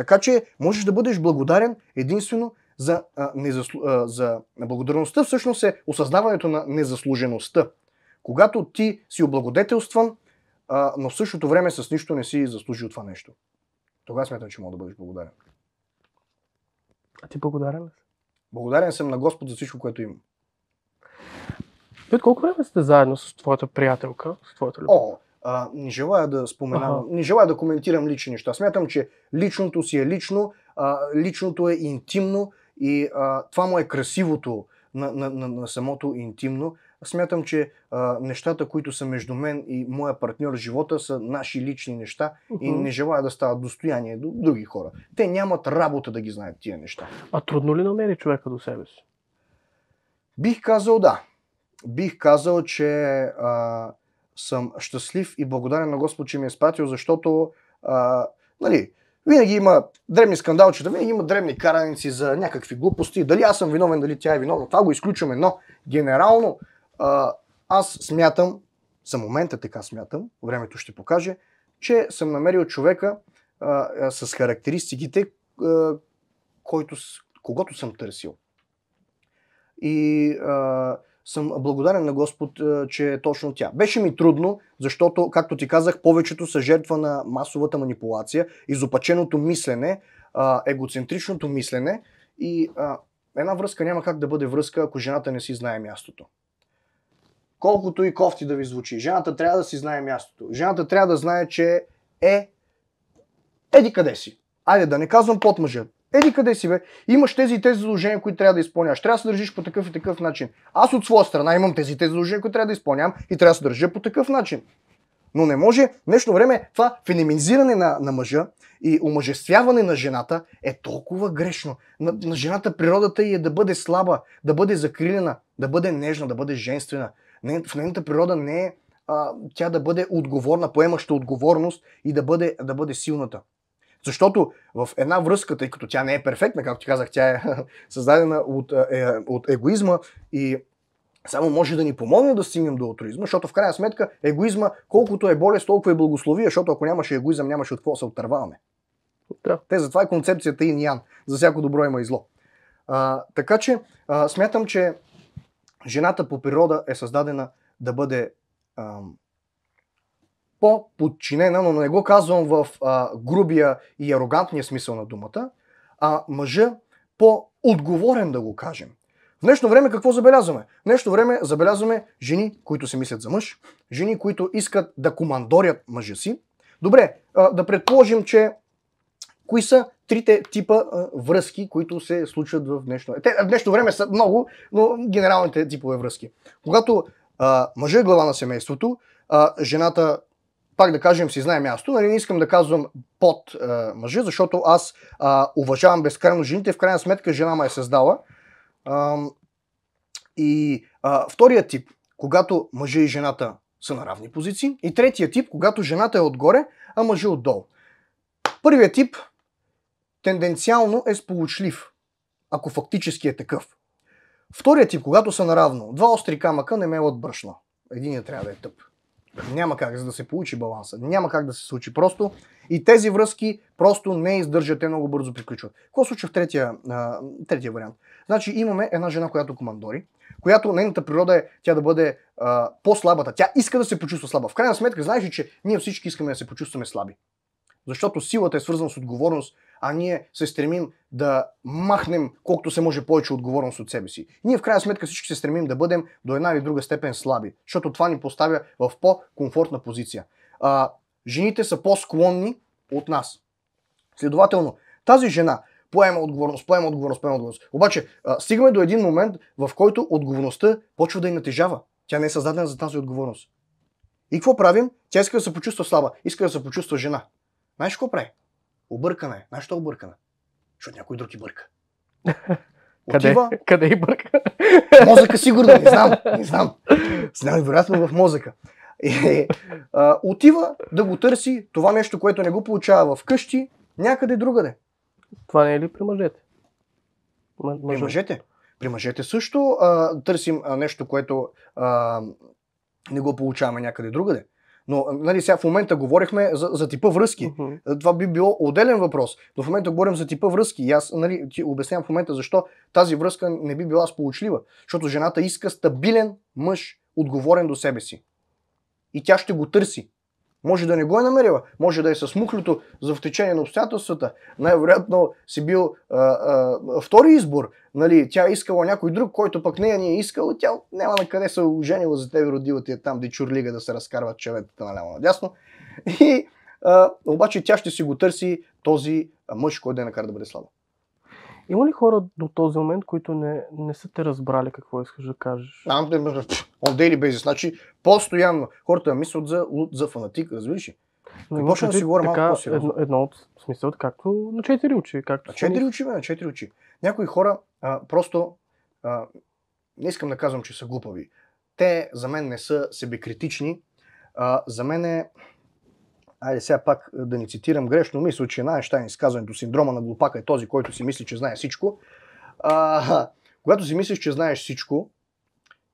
Така че можеш да бъдеш благодарен единствено за, а, незаслу... а, за благодарността, всъщност е осъзнаването на незаслужеността. Когато ти си облагодетелстван, а, но в същото време с нищо не си заслужил това нещо. Тогава смятам, че мога да бъдеш благодарен. А ти благодарен ли? Благодарен съм на Господ за всичко, което имам. От колко време сте заедно с твоята приятелка, с твоята любов? О, а, не желая да споменавам, ага. не желая да коментирам лични неща. Смятам, че личното си е лично, а, личното е интимно и а, това му е красивото на, на, на, на самото интимно. Смятам, че а, нещата, които са между мен и моя партньор в живота, са наши лични неща uh-huh. и не желая да стават достояние до други хора. Те нямат работа да ги знаят тия неща. А трудно ли намери човека до себе си? Бих казал да. Бих казал, че а, съм щастлив и благодарен на Господ, че ми е спатил, защото а, нали, винаги има древни скандалчета, винаги има древни караници за някакви глупости. Дали аз съм виновен, дали тя е виновна, това го изключваме, но генерално а, аз смятам, за момента така смятам, времето ще покаже, че съм намерил човека а, с характеристиките, а, който, когото съм търсил. И а, съм благодарен на Господ, е, че е точно тя. Беше ми трудно, защото, както ти казах, повечето са жертва на масовата манипулация, изопаченото мислене, егоцентричното мислене и една връзка няма как да бъде връзка, ако жената не си знае мястото. Колкото и кофти да ви звучи, жената трябва да си знае мястото. Жената трябва да знае, че е еди къде си. Айде да не казвам под мъжа. Еди къде си бе, имаш тези и тези задължения, които трябва да изпълняваш. Трябва да се държиш по такъв и такъв начин. Аз от своя страна имам тези и тези задължения, които трябва да изпълнявам и трябва да се държа по такъв начин. Но не може днешно време това феминизиране на, на мъжа и омъжествяване на жената е толкова грешно. На, на жената природата й е да бъде слаба, да бъде закрилена, да бъде нежна, да бъде женствена. Не, в нейната природа не е а, тя да бъде отговорна, поемаща отговорност и да бъде, да бъде силната. Защото в една връзка, тъй като тя не е перфектна, както ти казах, тя е създадена от, е, е, от егоизма и само може да ни помогне да стигнем до алтруизма, защото в крайна сметка егоизма, колкото е болест, толкова е благословие, защото ако нямаше егоизъм, нямаше от какво се отърваваме. Да. Те, затова е концепцията и ян За всяко добро има и зло. А, така че а, смятам, че жената по природа е създадена да бъде ам, по-подчинена, но не го казвам в а, грубия и арогантния смисъл на думата, а мъжа по-отговорен да го кажем. В днешно време какво забелязваме? В днешно време забелязваме жени, които се мислят за мъж, жени, които искат да командорят мъжа си. Добре, а, да предположим, че кои са трите типа а, връзки, които се случват в днешно време. Те в днешно време са много, но генералните типове връзки. Когато а, мъжа е глава на семейството, а, жената пак да кажем, си знае място. Нали, не искам да казвам под а, е, мъжа, защото аз а, уважавам безкрайно жените. В крайна сметка жена ме е създала. А, и а, втория тип, когато мъжа и жената са на равни позиции. И третия тип, когато жената е отгоре, а мъжа е отдолу. Първият тип тенденциално е сполучлив, ако фактически е такъв. Вторият тип, когато са наравно, два остри камъка не ме е отбръшна. Единият трябва да е тъп. Няма как, за да се получи баланса. Няма как да се случи. Просто и тези връзки просто не издържат, те много бързо приключват. Какво случва в третия, а, третия вариант? Значи имаме една жена, която командори, която нейната природа е тя да бъде а, по-слабата. Тя иска да се почувства слаба. В крайна сметка, знаеш ли, че ние всички искаме да се почувстваме слаби. Защото силата е свързана с отговорност, а ние се стремим да махнем колкото се може повече отговорност от себе си. ние в крайна сметка всички се стремим да бъдем до една или друга степен слаби, защото това ни поставя в по-комфортна позиция. А, жените са по-склонни от нас. Следователно, тази жена поема отговорност, поема отговорност, поема отговорност. Обаче, а, стигаме до един момент, в който отговорността почва да й натежава. Тя не е създадена за тази отговорност. И какво правим? Тя иска да се почувства слаба, иска да се почувства жена. Знаеш какво прави? Объркана е. Знаеш, що е объркана? Защото някой друг и бърка. Отива... Къде? Къде и бърка? Мозъка сигурно, не знам, не знам. Знам, вероятно в мозъка. И, е, е, а, отива да го търси това нещо, което не го получава вкъщи, някъде другаде. Това не е ли при мъжете? Мъжете. При мъжете. При мъжете също а, търсим а, нещо, което а, не го получаваме някъде другаде. Но нали, сега в момента говорихме за, за типа връзки. Uh-huh. Това би било отделен въпрос. Но в момента говорим за типа връзки. И аз нали, ти обяснявам в момента защо тази връзка не би била сполучлива. Защото жената иска стабилен мъж, отговорен до себе си. И тя ще го търси. Може да не го е намерила, може да е с мухлето за втечение на обстоятелствата. Най-вероятно си бил а, а, втори избор. Нали, тя е искала някой друг, който пък нея ни е искал. Тя няма на къде се е оженила за тебе родила ти е там, де чурлига да се разкарват чеветата ляма надясно. И а, обаче тя ще си го търси този мъж, който да е я накара да бъде слаба. Има ли хора до този момент, които не, не са те разбрали какво искаш да кажеш? Там, on daily basis. Значи, постоянно. Хората мислят за, за фанатик, разбираш ли? Но почна да си говоря малко по-сериозно. Едно, едно от смисъл, както на четири очи. Както на четири очи, на четири очи. Някои хора а, просто, а, не искам да казвам, че са глупави. Те за мен не са себекритични. А, за мен е, айде сега пак е, да не цитирам грешно, мисля, че е изказването синдрома на глупака е този, който си мисли, че знае всичко. А, когато си мислиш, че знаеш всичко,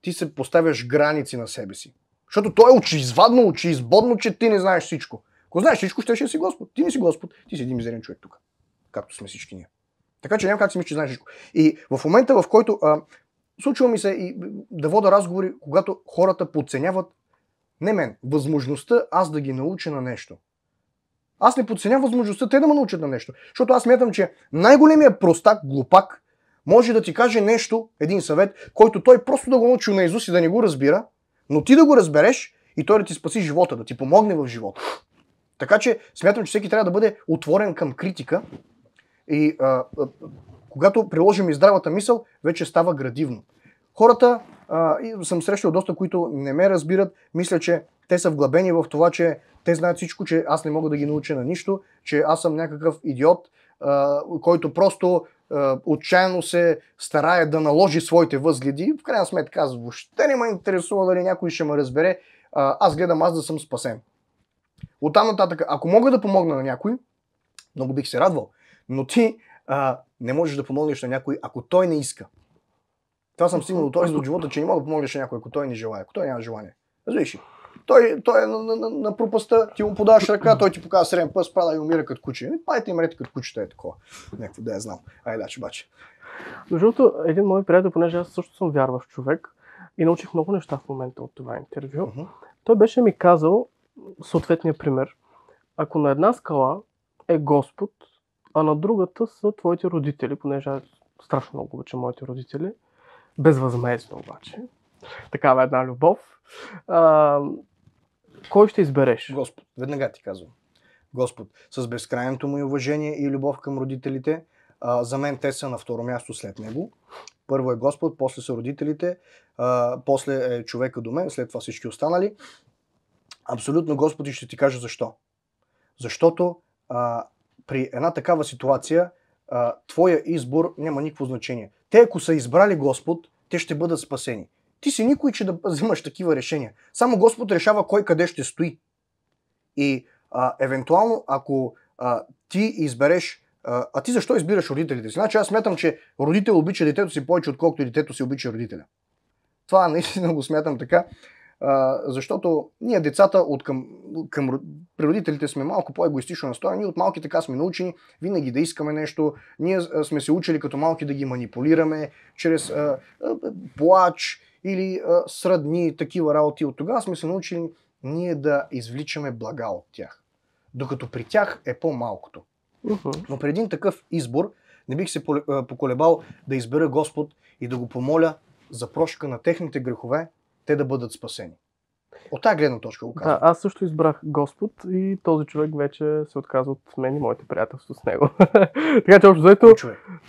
ти се поставяш граници на себе си. Защото той е очизвадно, очизбодно, че ти не знаеш всичко. Ако знаеш всичко, ще, ще си Господ. Ти не си Господ, ти си един мизерен човек тук. Както сме всички ние. Така че няма как си мислиш, че знаеш всичко. И в момента, в който а, случва ми се и да вода разговори, когато хората подценяват не мен. Възможността аз да ги науча на нещо. Аз не подценявам възможността те да ме научат на нещо. Защото аз смятам, че най-големия простак, глупак, може да ти каже нещо, един съвет, който той просто да го научи на Исус и да не го разбира, но ти да го разбереш и той да ти спаси живота, да ти помогне в живота. Така че смятам, че всеки трябва да бъде отворен към критика и а, а, когато приложим и здравата мисъл, вече става градивно. Хората а, и съм срещал доста, които не ме разбират. Мисля, че те са вглъбени в това, че те знаят всичко, че аз не мога да ги науча на нищо, че аз съм някакъв идиот, а, който просто а, отчаяно се старае да наложи своите възгледи. В крайна сметка аз въобще не ме интересува дали някой ще ме разбере. А, аз гледам аз да съм спасен. там нататък, ако мога да помогна на някой, много бих се радвал, но ти а, не можеш да помогнеш на някой, ако той не иска. Това съм стигнал до този до живота, че не мога да помогнеш на някой, ако той не желая, ако той няма желание. Разбираш ли? Той, той е на, на, на, на пропаста, ти му подаваш ръка, той ти показва среден път, пада и умира като куче. Нали, пайте им рете като кучета е такова. Някакво да я знам. Ай, да, обаче. Между другото, един мой приятел, понеже аз също съм вярващ човек и научих много неща в момента от това интервю, uh-huh. той беше ми казал съответния пример. Ако на една скала е Господ, а на другата са твоите родители, понеже страшно много обичам моите родители – Безвъзмезно обаче. Такава една любов. А, кой ще избереш? Господ. Веднага ти казвам. Господ. С безкрайното му уважение и любов към родителите, а, за мен те са на второ място след него. Първо е Господ, после са родителите, а, после е човека до мен, след това всички останали. Абсолютно Господи ще ти кажа защо. Защото а, при една такава ситуация а, твоя избор няма никакво значение. Те, ако са избрали Господ, те ще бъдат спасени. Ти си никой, че да вземаш такива решения. Само Господ решава кой къде ще стои. И а, евентуално, ако а, ти избереш а, а ти защо избираш родителите си? Значи аз смятам, че родител обича детето си повече, отколкото детето си обича родителя. Това наистина го смятам така. А, защото ние децата от към, към родителите сме малко по-егоистично настроени. От малки така сме научени винаги да искаме нещо. Ние сме се учили като малки да ги манипулираме чрез а, плач или а, сръдни такива работи. От тогава сме се научили ние да извличаме блага от тях. Докато при тях е по-малкото. Но при един такъв избор не бих се поколебал да избера Господ и да го помоля за прошка на техните грехове, те да бъдат спасени. От тази гледна точка го казвам. Да, аз също избрах Господ и този човек вече се отказва от мен и моите приятелства с него. така че общо заето...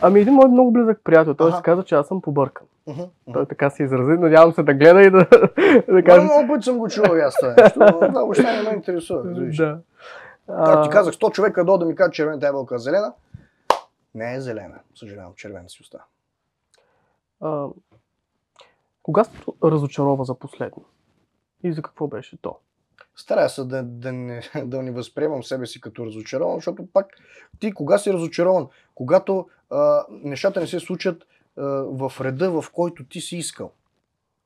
Ами един мой много близък приятел, той ага. се каза, че аз съм побъркан. Uh-huh. Той така се изрази, надявам се да гледа и да, да каже... Много път съм го чувал и аз това нещо, да, въобще не ме интересува. Да. Както ти казах, 100 човека до да ми кажат червената ябълка е зелена. Не е зелена, съжалявам, червена си остава. Кога се разочарова за последно? И за какво беше то? Старая се да, да, не, да не възприемам себе си като разочарован, защото пак ти кога си разочарован? Когато а, нещата не се случат а, в реда, в който ти си искал.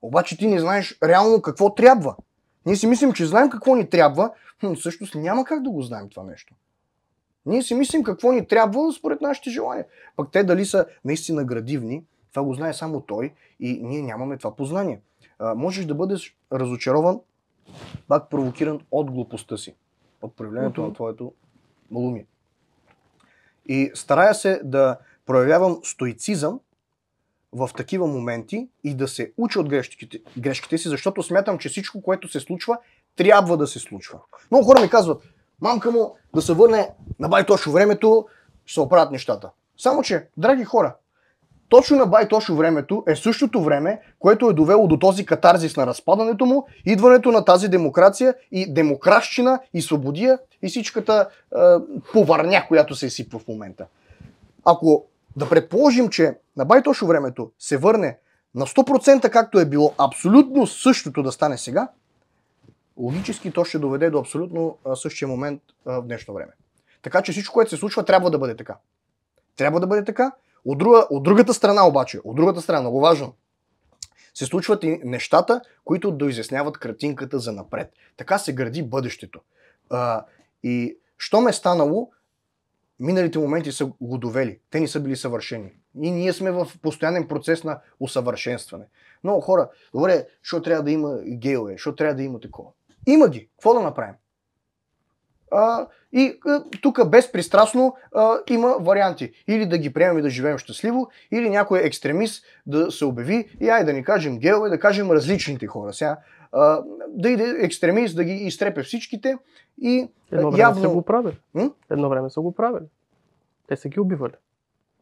Обаче ти не знаеш реално какво трябва. Ние си мислим, че знаем какво ни трябва, но всъщност няма как да го знаем това нещо. Ние си мислим какво ни трябва според нашите желания. Пък те дали са наистина градивни, това го знае само той и ние нямаме това познание. А, можеш да бъдеш разочарован, пак провокиран от глупостта си, от проявлението mm-hmm. на твоето малумие. И старая се да проявявам стоицизъм в такива моменти и да се уча от грешките, грешките си, защото смятам, че всичко, което се случва, трябва да се случва. Много хора ми казват, мамка му да се върне на бай точно времето, ще се оправят нещата. Само, че, драги хора, точно на байтошо времето е същото време, което е довело до този катарзис на разпадането му, идването на тази демокрация и демокращина и свободия и всичката е, поварня, която се изсипва в момента. Ако да предположим, че на байтошо времето се върне на 100% както е било абсолютно същото да стане сега, логически то ще доведе до абсолютно е, същия момент е, в днешно време. Така че всичко, което се случва, трябва да бъде така. Трябва да бъде така, от, друга, от другата страна обаче, от другата страна, много важно, се случват и нещата, които доизясняват картинката за напред. Така се гради бъдещето. А, и що ме е станало, миналите моменти са го довели. Те не са били съвършени. И ние сме в постоянен процес на усъвършенстване. Много хора, добре, що трябва да има гейове, що трябва да има такова. Има ги. Какво да направим? А, и тук безпристрастно а, има варианти. Или да ги приемем и да живеем щастливо, или някой екстремист да се обяви и ай да ни кажем гелове, да кажем различните хора. Сега, а, да иде екстремист, да ги изтрепе всичките и Едно време явно... са го правили. М? Едно време са го правили. Те са ги убивали.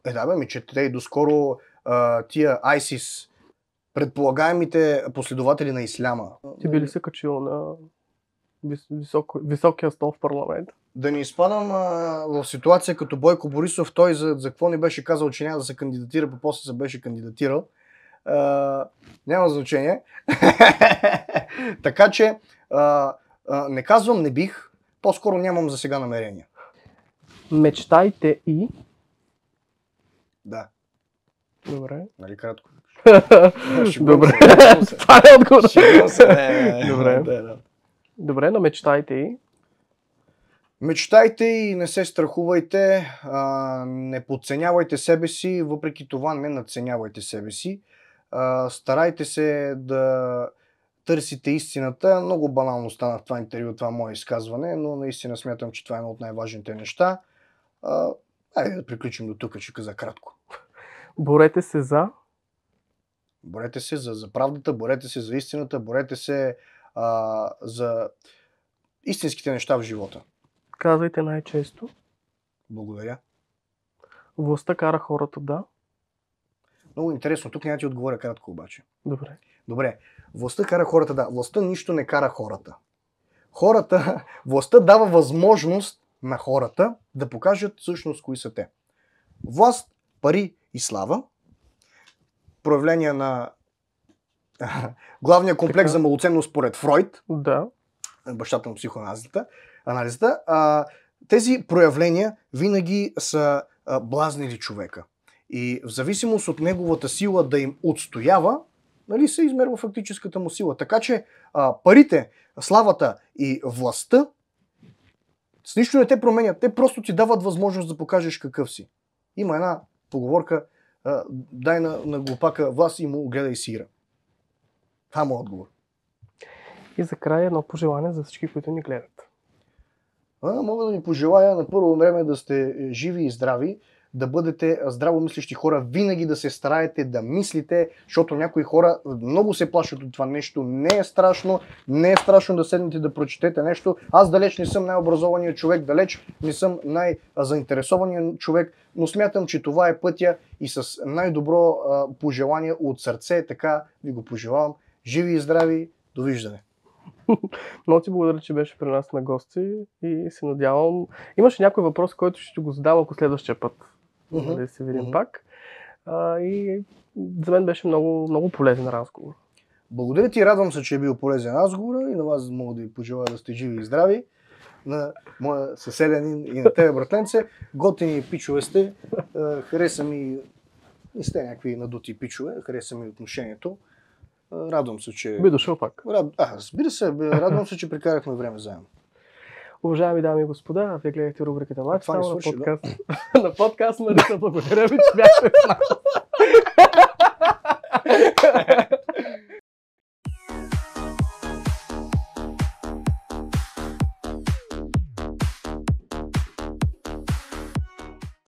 Е, да, бе, ми, че те и доскоро а, тия ISIS, предполагаемите последователи на исляма. Ти били се качил на висок, високия стол в парламента. Да не изпадам а, в ситуация като Бойко Борисов, той за, за какво не беше казал, че няма да се кандидатира, по после се беше кандидатирал. А, няма значение. така че, а, а, не казвам не бих, по-скоро нямам за сега намерения. Мечтайте и... Да. Добре. Нали кратко? Добре. Това е отговор. Е, Добре. Добре, но мечтайте и. Мечтайте и не се страхувайте, а, не подценявайте себе си, въпреки това не надценявайте себе си. А, старайте се да търсите истината. Много банално стана в това интервю, това мое изказване, но наистина смятам, че това е едно от най-важните неща. А, айде да приключим до тук, че каза кратко. Борете се за? Борете се за, за правдата, борете се за истината, борете се а, за истинските неща в живота? Казвайте най-често. Благодаря. Властта кара хората, да. Много интересно. Тук няма ти отговоря кратко обаче. Добре. Добре. Властта кара хората, да. Властта нищо не кара хората. Хората, властта дава възможност на хората да покажат всъщност кои са те. Власт, пари и слава, проявление на Главният комплекс така. за малоценност според Фройд, да. бащата на психоанализата, анализата, а, тези проявления винаги са а, блазнили човека. И в зависимост от неговата сила да им отстоява, нали, се измерва фактическата му сила. Така че а, парите, славата и властта с нищо не те променят. Те просто ти дават възможност да покажеш какъв си. Има една поговорка, а, дай на, на глупака власт и му гледай сира моят е отговор. И за края едно пожелание за всички, които ни гледат. А, мога да ви пожелая на първо време да сте е, живи и здрави, да бъдете здравомислещи хора, винаги да се стараете да мислите, защото някои хора е, много се плашат от това нещо. Не е страшно, не е страшно да седнете да прочетете нещо. Аз далеч не съм най-образованият човек, далеч не съм най-заинтересованият човек, но смятам, че това е пътя и с най-добро пожелание от сърце, така ви го пожелавам Живи и здрави. Довиждане. Много ти благодаря, че беше при нас на гости и се надявам. Имаше някой въпрос, който ще го задам, ако следващия път Mm-hmm. да се видим mm-hmm. пак. А, и за мен беше много, много полезен разговор. Благодаря ти, радвам се, че е бил полезен разговор и на вас мога да ви пожелая да сте живи и здрави. На моя съседен и на тебе, братленце. Готини пичове сте. Е, хареса ми Не сте някакви надути пичове. Хареса ми отношението. Радвам се, че... Би дошъл пак. Рад... А, разбира се, радвам се, че прикарахме време заедно. Уважаеми дами и господа, вие гледахте рубриката Лайф на, подкаст... Да? на нали, подкаст на Благодаря ви, че бяхте с нас.